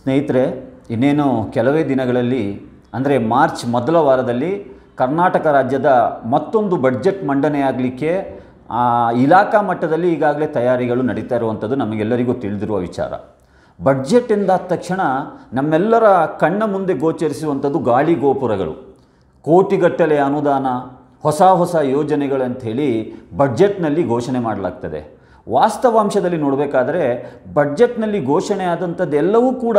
ಸ್ನೇಹಿತರೆ ಇನ್ನೇನು ಕೆಲವೇ ದಿನಗಳಲ್ಲಿ ಅಂದರೆ ಮಾರ್ಚ್ ಮೊದಲ ವಾರದಲ್ಲಿ ಕರ್ನಾಟಕ ರಾಜ್ಯದ ಮತ್ತೊಂದು ಬಡ್ಜೆಟ್ ಮಂಡನೆಯಾಗಲಿಕ್ಕೆ ಇಲಾಖಾ ಮಟ್ಟದಲ್ಲಿ ಈಗಾಗಲೇ ತಯಾರಿಗಳು ನಡೀತಾ ಇರುವಂಥದ್ದು ನಮಗೆಲ್ಲರಿಗೂ ತಿಳಿದಿರುವ ವಿಚಾರ ಬಡ್ಜೆಟ್ ಎಂದಾದ ತಕ್ಷಣ ನಮ್ಮೆಲ್ಲರ ಕಣ್ಣ ಮುಂದೆ ಗೋಚರಿಸುವಂಥದ್ದು ಗಾಳಿ ಗೋಪುರಗಳು ಕೋಟಿಗಟ್ಟಲೆ ಅನುದಾನ ಹೊಸ ಹೊಸ ಯೋಜನೆಗಳಂಥೇಳಿ ಬಡ್ಜೆಟ್ನಲ್ಲಿ ಘೋಷಣೆ ಮಾಡಲಾಗ್ತದೆ ವಾಸ್ತವಾಂಶದಲ್ಲಿ ನೋಡಬೇಕಾದ್ರೆ ಬಡ್ಜೆಟ್ನಲ್ಲಿ ಘೋಷಣೆ ಆದಂಥದ್ದೆಲ್ಲವೂ ಕೂಡ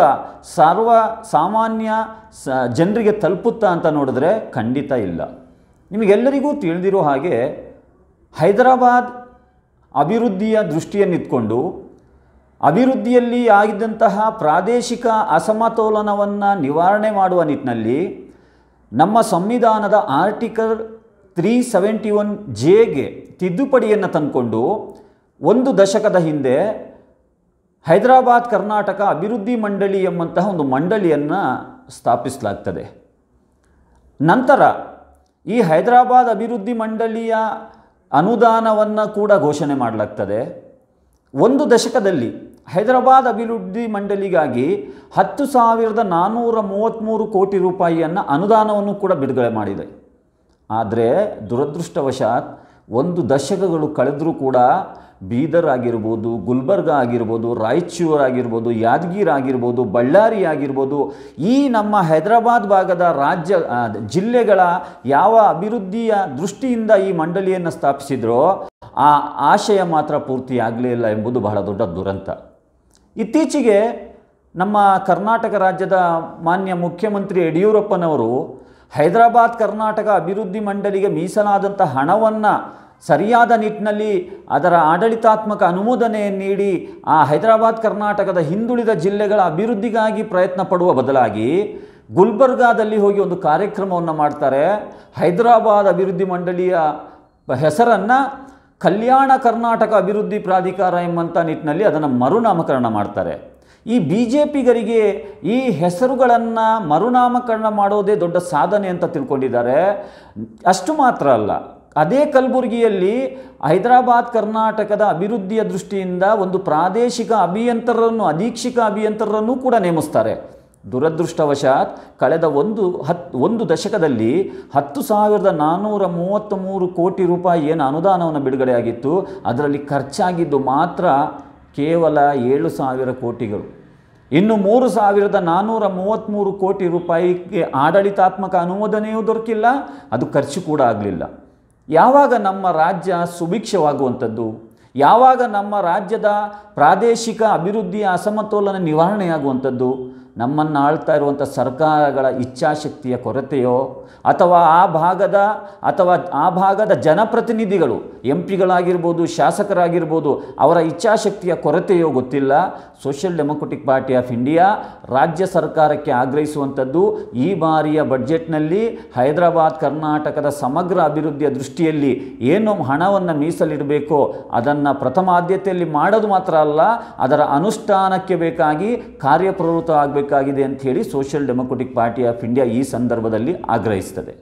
ಸರ್ವ ಸಾಮಾನ್ಯ ಸ ಜನರಿಗೆ ತಲುಪುತ್ತಾ ಅಂತ ನೋಡಿದ್ರೆ ಖಂಡಿತ ಇಲ್ಲ ನಿಮಗೆಲ್ಲರಿಗೂ ತಿಳಿದಿರೋ ಹಾಗೆ ಹೈದರಾಬಾದ್ ಅಭಿವೃದ್ಧಿಯ ದೃಷ್ಟಿಯನ್ನಿತ್ಕೊಂಡು ಅಭಿವೃದ್ಧಿಯಲ್ಲಿ ಆಗಿದ್ದಂತಹ ಪ್ರಾದೇಶಿಕ ಅಸಮತೋಲನವನ್ನು ನಿವಾರಣೆ ಮಾಡುವ ನಿಟ್ಟಿನಲ್ಲಿ ನಮ್ಮ ಸಂವಿಧಾನದ ಆರ್ಟಿಕಲ್ ತ್ರೀ ಸೆವೆಂಟಿ ಒನ್ ಜೆಗೆ ತಿದ್ದುಪಡಿಯನ್ನು ತಂದುಕೊಂಡು ಒಂದು ದಶಕದ ಹಿಂದೆ ಹೈದರಾಬಾದ್ ಕರ್ನಾಟಕ ಅಭಿವೃದ್ಧಿ ಮಂಡಳಿ ಎಂಬಂತಹ ಒಂದು ಮಂಡಳಿಯನ್ನು ಸ್ಥಾಪಿಸಲಾಗ್ತದೆ ನಂತರ ಈ ಹೈದರಾಬಾದ್ ಅಭಿವೃದ್ಧಿ ಮಂಡಳಿಯ ಅನುದಾನವನ್ನು ಕೂಡ ಘೋಷಣೆ ಮಾಡಲಾಗ್ತದೆ ಒಂದು ದಶಕದಲ್ಲಿ ಹೈದರಾಬಾದ್ ಅಭಿವೃದ್ಧಿ ಮಂಡಳಿಗಾಗಿ ಹತ್ತು ಸಾವಿರದ ನಾನ್ನೂರ ಮೂವತ್ತ್ಮೂರು ಕೋಟಿ ರೂಪಾಯಿಯನ್ನು ಅನುದಾನವನ್ನು ಕೂಡ ಬಿಡುಗಡೆ ಮಾಡಿದೆ ಆದರೆ ದುರದೃಷ್ಟವಶಾತ್ ಒಂದು ದಶಕಗಳು ಕಳೆದರೂ ಕೂಡ ಬೀದರ್ ಆಗಿರ್ಬೋದು ಗುಲ್ಬರ್ಗ ಆಗಿರ್ಬೋದು ರಾಯಚೂರು ಆಗಿರ್ಬೋದು ಯಾದಗಿರ್ ಆಗಿರ್ಬೋದು ಬಳ್ಳಾರಿ ಆಗಿರ್ಬೋದು ಈ ನಮ್ಮ ಹೈದರಾಬಾದ್ ಭಾಗದ ರಾಜ್ಯ ಜಿಲ್ಲೆಗಳ ಯಾವ ಅಭಿವೃದ್ಧಿಯ ದೃಷ್ಟಿಯಿಂದ ಈ ಮಂಡಳಿಯನ್ನು ಸ್ಥಾಪಿಸಿದ್ರೋ ಆ ಆಶಯ ಮಾತ್ರ ಪೂರ್ತಿ ಇಲ್ಲ ಎಂಬುದು ಬಹಳ ದೊಡ್ಡ ದುರಂತ ಇತ್ತೀಚೆಗೆ ನಮ್ಮ ಕರ್ನಾಟಕ ರಾಜ್ಯದ ಮಾನ್ಯ ಮುಖ್ಯಮಂತ್ರಿ ಯಡಿಯೂರಪ್ಪನವರು ಹೈದರಾಬಾದ್ ಕರ್ನಾಟಕ ಅಭಿವೃದ್ಧಿ ಮಂಡಳಿಗೆ ಮೀಸಲಾದಂಥ ಹಣವನ್ನು ಸರಿಯಾದ ನಿಟ್ಟಿನಲ್ಲಿ ಅದರ ಆಡಳಿತಾತ್ಮಕ ಅನುಮೋದನೆ ನೀಡಿ ಆ ಹೈದರಾಬಾದ್ ಕರ್ನಾಟಕದ ಹಿಂದುಳಿದ ಜಿಲ್ಲೆಗಳ ಅಭಿವೃದ್ಧಿಗಾಗಿ ಪ್ರಯತ್ನ ಪಡುವ ಬದಲಾಗಿ ಗುಲ್ಬರ್ಗಾದಲ್ಲಿ ಹೋಗಿ ಒಂದು ಕಾರ್ಯಕ್ರಮವನ್ನು ಮಾಡ್ತಾರೆ ಹೈದರಾಬಾದ್ ಅಭಿವೃದ್ಧಿ ಮಂಡಳಿಯ ಹೆಸರನ್ನು ಕಲ್ಯಾಣ ಕರ್ನಾಟಕ ಅಭಿವೃದ್ಧಿ ಪ್ರಾಧಿಕಾರ ಎಂಬಂಥ ನಿಟ್ಟಿನಲ್ಲಿ ಅದನ್ನು ಮರುನಾಮಕರಣ ಮಾಡ್ತಾರೆ ಈ ಬಿ ಜೆ ಪಿಗರಿಗೆ ಈ ಹೆಸರುಗಳನ್ನು ಮರುನಾಮಕರಣ ಮಾಡೋದೇ ದೊಡ್ಡ ಸಾಧನೆ ಅಂತ ತಿಳ್ಕೊಂಡಿದ್ದಾರೆ ಅಷ್ಟು ಮಾತ್ರ ಅಲ್ಲ ಅದೇ ಕಲಬುರಗಿಯಲ್ಲಿ ಹೈದರಾಬಾದ್ ಕರ್ನಾಟಕದ ಅಭಿವೃದ್ಧಿಯ ದೃಷ್ಟಿಯಿಂದ ಒಂದು ಪ್ರಾದೇಶಿಕ ಅಭಿಯಂತರರನ್ನು ಅಧೀಕ್ಷಿಕ ಅಭಿಯಂತರರನ್ನು ಕೂಡ ನೇಮಿಸ್ತಾರೆ ದುರದೃಷ್ಟವಶಾತ್ ಕಳೆದ ಒಂದು ಹತ್ ಒಂದು ದಶಕದಲ್ಲಿ ಹತ್ತು ಸಾವಿರದ ನಾನ್ನೂರ ಮೂವತ್ತ್ ಮೂರು ಕೋಟಿ ರೂಪಾಯಿ ಏನು ಅನುದಾನವನ್ನು ಬಿಡುಗಡೆಯಾಗಿತ್ತು ಅದರಲ್ಲಿ ಖರ್ಚಾಗಿದ್ದು ಮಾತ್ರ ಕೇವಲ ಏಳು ಸಾವಿರ ಕೋಟಿಗಳು ಇನ್ನು ಮೂರು ಸಾವಿರದ ನಾನ್ನೂರ ಮೂವತ್ತ್ಮೂರು ಕೋಟಿ ರೂಪಾಯಿಗೆ ಆಡಳಿತಾತ್ಮಕ ಅನುಮೋದನೆಯೂ ದೊರಕಿಲ್ಲ ಅದು ಖರ್ಚು ಕೂಡ ಆಗಲಿಲ್ಲ ಯಾವಾಗ ನಮ್ಮ ರಾಜ್ಯ ಸುಭಿಕ್ಷವಾಗುವಂಥದ್ದು ಯಾವಾಗ ನಮ್ಮ ರಾಜ್ಯದ ಪ್ರಾದೇಶಿಕ ಅಭಿವೃದ್ಧಿಯ ಅಸಮತೋಲನ ನಿವಾರಣೆಯಾಗುವಂಥದ್ದು ನಮ್ಮನ್ನು ಆಳ್ತಾ ಇರುವಂಥ ಸರ್ಕಾರಗಳ ಇಚ್ಛಾಶಕ್ತಿಯ ಕೊರತೆಯೋ ಅಥವಾ ಆ ಭಾಗದ ಅಥವಾ ಆ ಭಾಗದ ಜನಪ್ರತಿನಿಧಿಗಳು ಎಂ ಪಿಗಳಾಗಿರ್ಬೋದು ಶಾಸಕರಾಗಿರ್ಬೋದು ಅವರ ಇಚ್ಛಾಶಕ್ತಿಯ ಕೊರತೆಯೋ ಗೊತ್ತಿಲ್ಲ social democratic party of India ರಾಜ್ಯ ಸರ್ಕಾರಕ್ಕೆ ಆಗ್ರಹಿಸುವಂಥದ್ದು ಈ ಬಾರಿಯ ಬಜೆಟ್ನಲ್ಲಿ ಹೈದರಾಬಾದ್ ಕರ್ನಾಟಕದ ಸಮಗ್ರ ಅಭಿವೃದ್ಧಿಯ ದೃಷ್ಟಿಯಲ್ಲಿ ಏನು ಹಣವನ್ನು ಮೀಸಲಿಡಬೇಕೋ ಅದನ್ನು ಪ್ರಥಮ ಆದ್ಯತೆಯಲ್ಲಿ ಮಾಡೋದು ಮಾತ್ರ ಅಲ್ಲ ಅದರ ಅನುಷ್ಠಾನಕ್ಕೆ ಬೇಕಾಗಿ ಕಾರ್ಯಪ್ರವೃತ್ತ ಆಗಬೇಕು ಅಂತ ಹೇಳಿ social democratic party of India ಈ ಸಂದರ್ಭದಲ್ಲಿ ಆಗ್ರಹಿಸ್ತದೆ